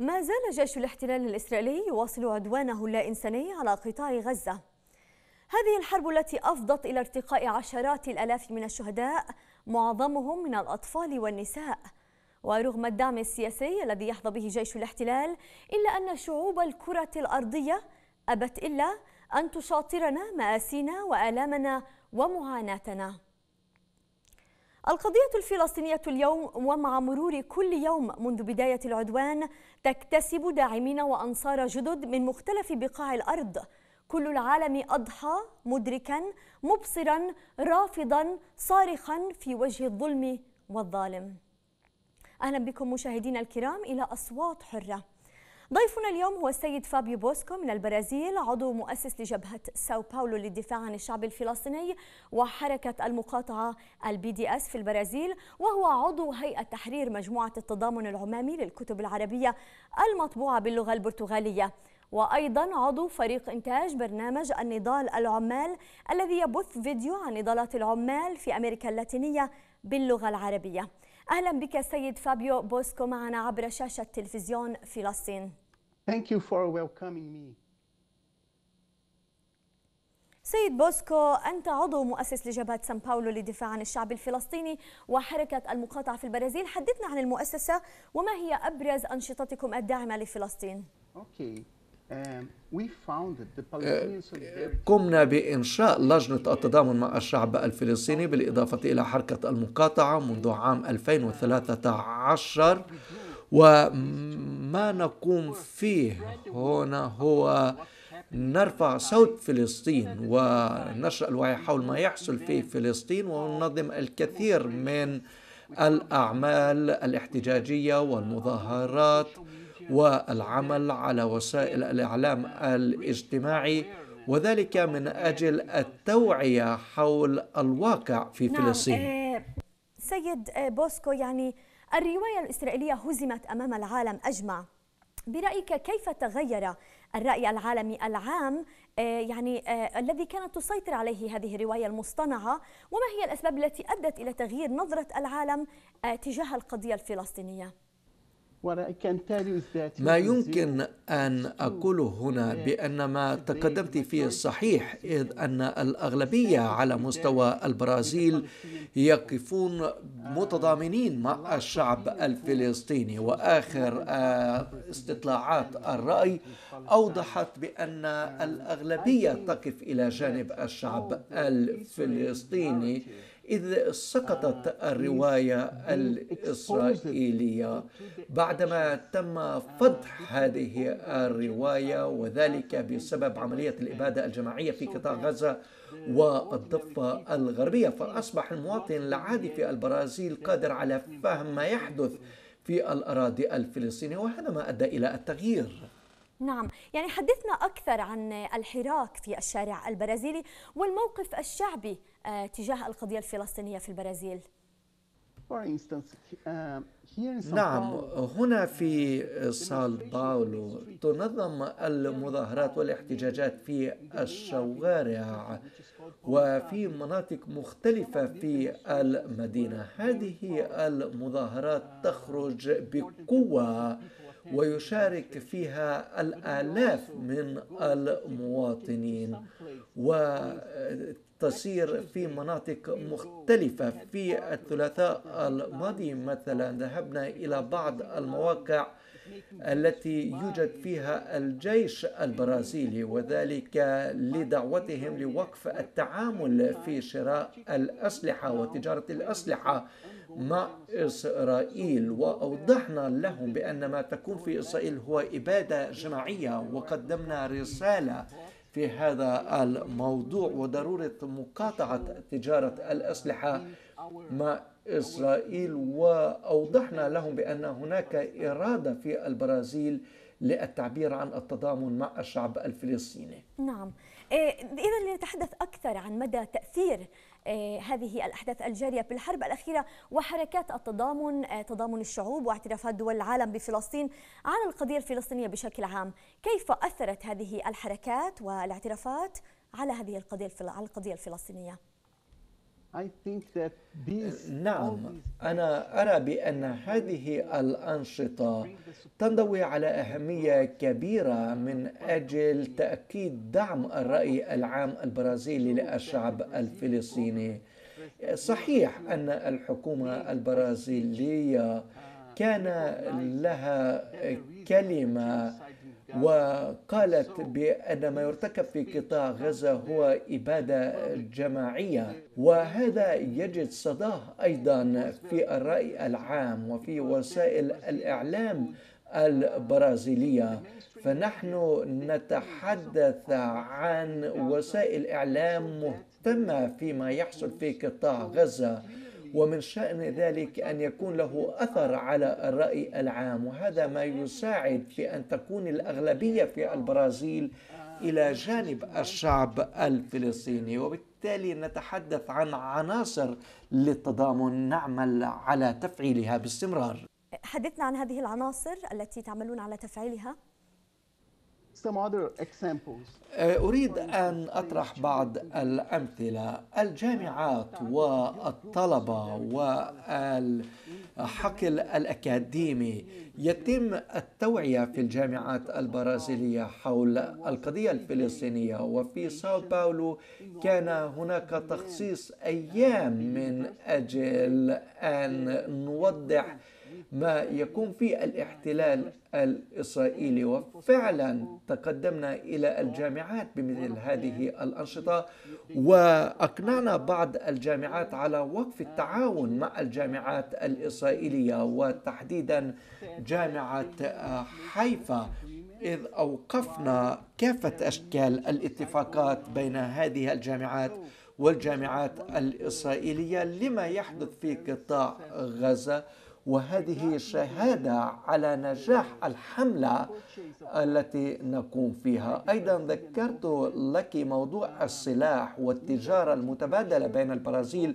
ما زال جيش الاحتلال الإسرائيلي يواصل عدوانه اللاإنساني على قطاع غزة هذه الحرب التي أفضت إلى ارتقاء عشرات الألاف من الشهداء معظمهم من الأطفال والنساء ورغم الدعم السياسي الذي يحظى به جيش الاحتلال إلا أن شعوب الكرة الأرضية أبت إلا أن تشاطرنا مآسينا وآلامنا ومعاناتنا القضية الفلسطينية اليوم ومع مرور كل يوم منذ بداية العدوان تكتسب داعمين وأنصار جدد من مختلف بقاع الأرض كل العالم أضحى مدركا مبصرا رافضا صارخا في وجه الظلم والظالم أهلا بكم مشاهدينا الكرام إلى أصوات حرة ضيفنا اليوم هو السيد فابيو بوسكو من البرازيل عضو مؤسس لجبهة ساو باولو للدفاع عن الشعب الفلسطيني وحركة المقاطعة البي دي اس في البرازيل وهو عضو هيئة تحرير مجموعة التضامن العمامي للكتب العربية المطبوعة باللغة البرتغالية وأيضا عضو فريق إنتاج برنامج النضال العمال الذي يبث فيديو عن نضالات العمال في أمريكا اللاتينية باللغة العربية أهلا بك سيد فابيو بوسكو معنا عبر شاشة تلفزيون فلسطين Thank you for welcoming me. سيد بوسكو أنت عضو مؤسس لجبهة سان باولو للدفاع عن الشعب الفلسطيني وحركة المقاطعة في البرازيل حدثنا عن المؤسسة وما هي أبرز أنشطتكم الداعمة لفلسطين okay. Um, uh, uh, قمنا بإنشاء لجنة التضامن مع الشعب الفلسطيني بالإضافة إلى حركة المقاطعة منذ عام 2013 وما نقوم فيه هنا هو نرفع صوت فلسطين ونشر الوعي حول ما يحصل في فلسطين وننظم الكثير من الأعمال الاحتجاجية والمظاهرات والعمل على وسائل الإعلام الاجتماعي وذلك من أجل التوعية حول الواقع في نعم، فلسطين نعم. سيد آه، بوسكو يعني الرواية الإسرائيلية هزمت أمام العالم أجمع برأيك كيف تغير الرأي العالمي العام آه، يعني آه، الذي كانت تسيطر عليه هذه الرواية المصطنعة وما هي الأسباب التي أدت إلى تغيير نظرة العالم آه، تجاه القضية الفلسطينية؟ ما يمكن أن أقوله هنا بأن ما تقدمت فيه صحيح إذ أن الأغلبية على مستوى البرازيل يقفون آه، متضامنين مع الشعب الفلسطيني وآخر آه، استطلاعات الرأي أوضحت بأن آه، الأغلبية تقف إلى جانب الشعب الفلسطيني إذ سقطت آه، الرواية الإسرائيلية بعدما تم فضح هذه الرواية وذلك بسبب عملية الإبادة الجماعية في قطاع غزة والضفة الغربية فأصبح المواطن العادي في البرازيل قادر على فهم ما يحدث في الأراضي الفلسطينية وهذا ما أدى إلى التغيير نعم يعني حدثنا أكثر عن الحراك في الشارع البرازيلي والموقف الشعبي آه، تجاه القضية الفلسطينية في البرازيل؟ uh, نعم هنا uh, في ساو باولو تنظم المظاهرات والاحتجاجات في الشوارع وفي مناطق مختلفة في المدينة هذه المظاهرات تخرج بقوة ويشارك فيها الآلاف من المواطنين و تصير في مناطق مختلفة في الثلاثاء الماضي مثلا ذهبنا إلى بعض المواقع التي يوجد فيها الجيش البرازيلي وذلك لدعوتهم لوقف التعامل في شراء الأسلحة وتجارة الأسلحة مع إسرائيل وأوضحنا لهم بأن ما تكون في إسرائيل هو إبادة جماعية وقدمنا رسالة في هذا الموضوع وضرورة مقاطعة تجارة الأسلحة مع إسرائيل وأوضحنا لهم بأن هناك إرادة في البرازيل للتعبير عن التضامن مع الشعب الفلسطيني نعم إيه، إذا لنتحدث أكثر عن مدى تأثير آه، هذه الأحداث الجارية بالحرب الأخيرة وحركات التضامن آه، تضامن الشعوب واعترافات دول العالم بفلسطين على القضية الفلسطينية بشكل عام كيف أثرت هذه الحركات والاعترافات على هذه القضية الفلسطينية Uh, نعم أنا أرى بأن هذه الأنشطة تنضوي على أهمية كبيرة من أجل تأكيد دعم الرأي العام البرازيلي للشعب الفلسطيني صحيح أن الحكومة البرازيلية كان لها كلمة وقالت بأن ما يرتكب في قطاع غزة هو إبادة جماعية وهذا يجد صداه أيضا في الرأي العام وفي وسائل الإعلام البرازيلية فنحن نتحدث عن وسائل إعلام مهتمة فيما يحصل في قطاع غزة ومن شأن ذلك أن يكون له أثر على الرأي العام وهذا ما يساعد في أن تكون الأغلبية في البرازيل إلى جانب الشعب الفلسطيني وبالتالي نتحدث عن عناصر للتضامن نعمل على تفعيلها باستمرار حدثنا عن هذه العناصر التي تعملون على تفعيلها آه، أريد أن أطرح بعض الأمثلة الجامعات والطلبة والحقل الأكاديمي يتم التوعية في الجامعات البرازيلية حول القضية الفلسطينية وفي ساو باولو كان هناك تخصيص أيام من أجل أن نوضح ما يقوم فيه الاحتلال الإسرائيلي وفعلا تقدمنا إلى الجامعات بمثل هذه الأنشطة وأقنعنا بعض الجامعات على وقف التعاون مع الجامعات الإسرائيلية وتحديدا جامعة آه، حيفا إذ أوقفنا كافة أشكال الاتفاقات بين هذه الجامعات والجامعات الإسرائيلية لما يحدث في قطاع غزة وهذه شهادة على نجاح الحملة التي نقوم فيها أيضا ذكرت لك موضوع السلاح والتجارة المتبادلة بين البرازيل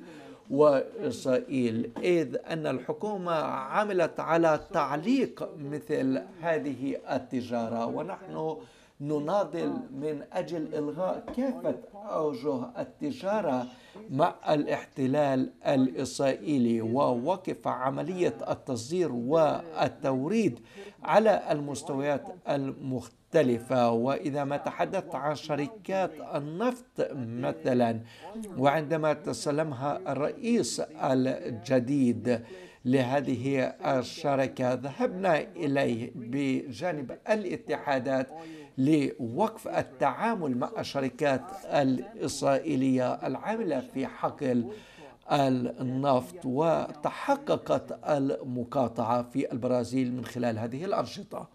وإسرائيل إذ أن الحكومة عملت على تعليق مثل هذه التجارة ونحن نناضل من أجل إلغاء كافة أوجه التجارة مع الاحتلال الإسرائيلي ووقف عملية التصدير والتوريد على المستويات المختلفة وإذا ما تحدثت عن شركات النفط مثلا وعندما تسلمها الرئيس الجديد لهذه الشركة ذهبنا إليه بجانب الاتحادات لوقف التعامل مع الشركات الإسرائيلية العاملة في حقل النفط وتحققت المقاطعة في البرازيل من خلال هذه الأنشطة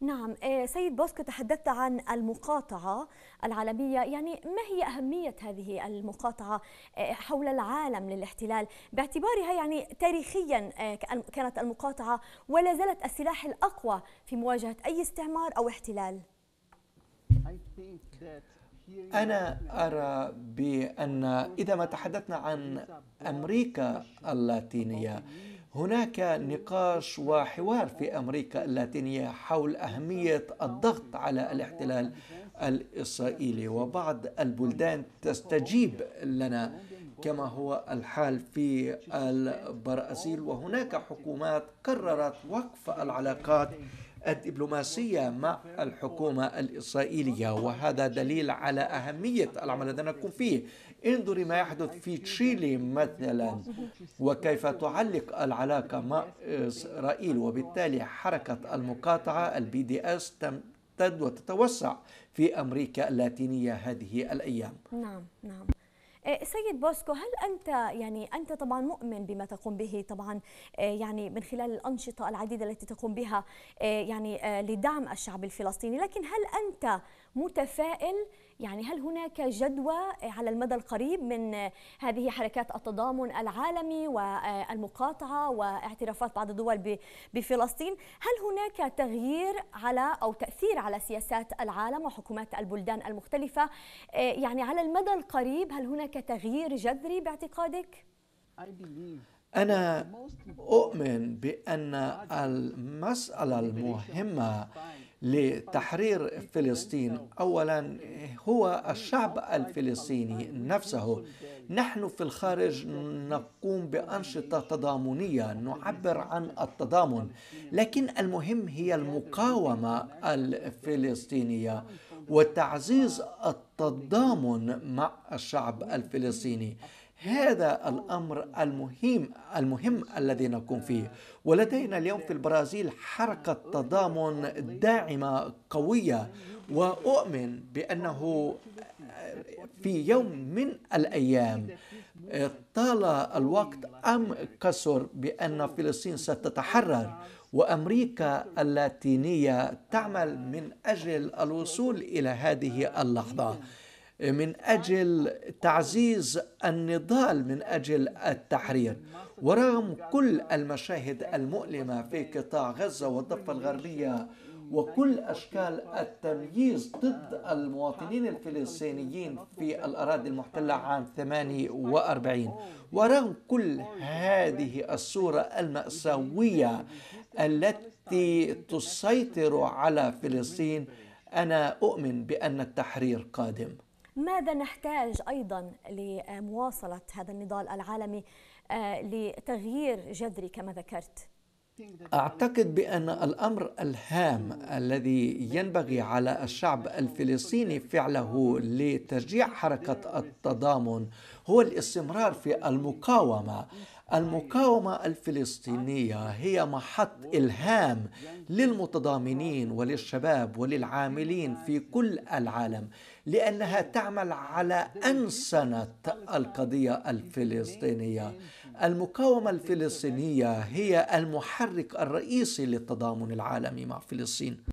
نعم آه، سيد بوسكو تحدثت عن المقاطعة العالمية يعني ما هي أهمية هذه المقاطعة آه، حول العالم للاحتلال باعتبارها يعني تاريخيا آه، كانت المقاطعة ولا زالت السلاح الأقوى في مواجهة أي استعمار أو احتلال أنا أرى بأن إذا ما تحدثنا عن أمريكا اللاتينية هناك نقاش وحوار في أمريكا اللاتينية حول أهمية الضغط على الاحتلال الإسرائيلي وبعض البلدان تستجيب لنا كما هو الحال في البرازيل وهناك حكومات قررت وقف العلاقات الدبلوماسية مع الحكومة الإسرائيلية وهذا دليل على أهمية العمل الذي نكون فيه انظري ما يحدث في تشيلي مثلا وكيف تعلق العلاقة مع إسرائيل وبالتالي حركة المقاطعة البي دي اس تمتد وتتوسع في أمريكا اللاتينية هذه الأيام نعم نعم آه، سيد بوسكو هل أنت يعني أنت طبعا مؤمن بما تقوم به طبعا آه، يعني من خلال الأنشطة العديدة التي تقوم بها آه، يعني لدعم الشعب الفلسطيني لكن هل أنت متفائل يعني هل هناك جدوى على المدى القريب من هذه حركات التضامن العالمي والمقاطعة واعترافات بعض الدول بفلسطين هل هناك تغيير على أو تأثير على سياسات العالم وحكومات البلدان المختلفة إيه، يعني على المدى القريب هل هناك تغيير جذري باعتقادك؟ I believe أنا أؤمن بأن المسألة المهمة لتحرير فلسطين اولا هو الشعب الفلسطيني نفسه نحن في الخارج نقوم بانشطه تضامنيه نعبر عن التضامن لكن المهم هي المقاومه الفلسطينيه وتعزيز التضامن مع الشعب الفلسطيني هذا الأمر المهم المهم الذي نكون فيه ولدينا اليوم في البرازيل حركة تضامن داعمة قوية وأؤمن بأنه في يوم من الأيام طال الوقت أم كسر بأن فلسطين ستتحرر وأمريكا اللاتينية تعمل من أجل الوصول إلى هذه اللحظة من أجل تعزيز النضال من أجل التحرير ورغم كل المشاهد المؤلمة في قطاع غزة والضفة الغربية وكل أشكال التمييز ضد المواطنين الفلسطينيين في الأراضي المحتلة عام 48 ورغم كل هذه الصورة المأساوية التي تسيطر على فلسطين أنا أؤمن بأن التحرير قادم ماذا نحتاج أيضا لمواصلة هذا النضال العالمي آه، لتغيير جذري كما ذكرت؟ أعتقد بأن الأمر الهام الذي ينبغي على الشعب الفلسطيني فعله لتشجيع حركة التضامن هو الاستمرار في المقاومة المقاومة الفلسطينية هي محط إلهام للمتضامنين وللشباب وللعاملين في كل العالم لأنها تعمل على أنسنة القضية الفلسطينية المقاومة الفلسطينية هي المحرك الرئيسي للتضامن العالمي مع فلسطين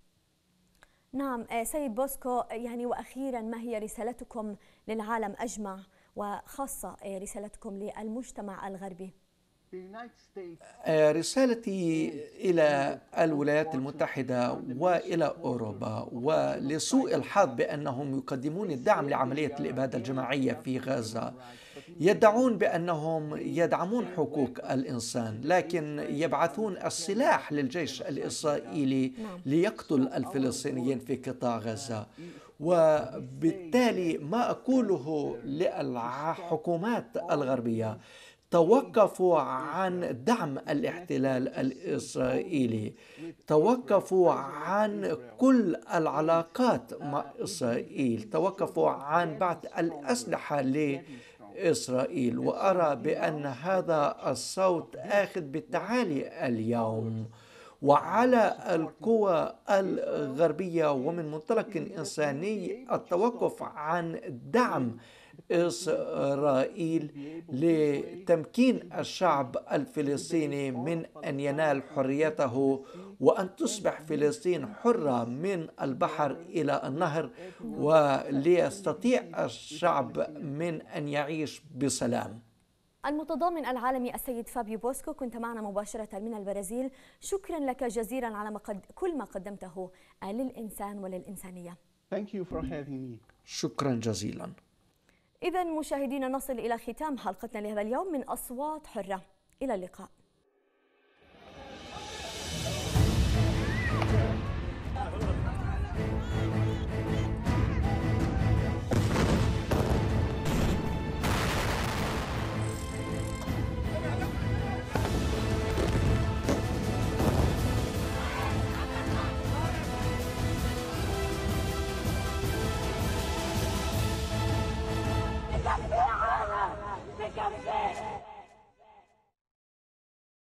نعم آه، سيد بوسكو يعني وأخيرا ما هي رسالتكم للعالم أجمع وخاصة آه، رسالتكم للمجتمع الغربي آه، رسالتي إلى الولايات المتحدة وإلى أوروبا ولسوء الحظ بأنهم يقدمون الدعم لعملية الإبادة الجماعية في غزة يدعون بأنهم يدعمون حقوق الإنسان لكن يبعثون السلاح للجيش الإسرائيلي ليقتل الفلسطينيين في قطاع غزة وبالتالي ما أقوله للحكومات الغربية توقفوا عن دعم الاحتلال الاسرائيلي توقفوا عن كل العلاقات مع اسرائيل توقفوا عن بعث الاسلحه لاسرائيل وارى بان هذا الصوت اخذ بالتعالي اليوم وعلى القوى الغربيه ومن منطلق انساني التوقف عن دعم إسرائيل لتمكين الشعب الفلسطيني من أن ينال حريته وأن تصبح فلسطين حرة من البحر إلى النهر وليستطيع الشعب من أن يعيش بسلام المتضامن العالمي السيد فابيو بوسكو كنت معنا مباشرة من البرازيل شكرا لك جزيلا على ما قد كل ما قدمته للإنسان وللإنسانية شكرا جزيلا إذا مشاهدينا نصل إلى ختام حلقتنا لهذا اليوم من أصوات حرة إلى اللقاء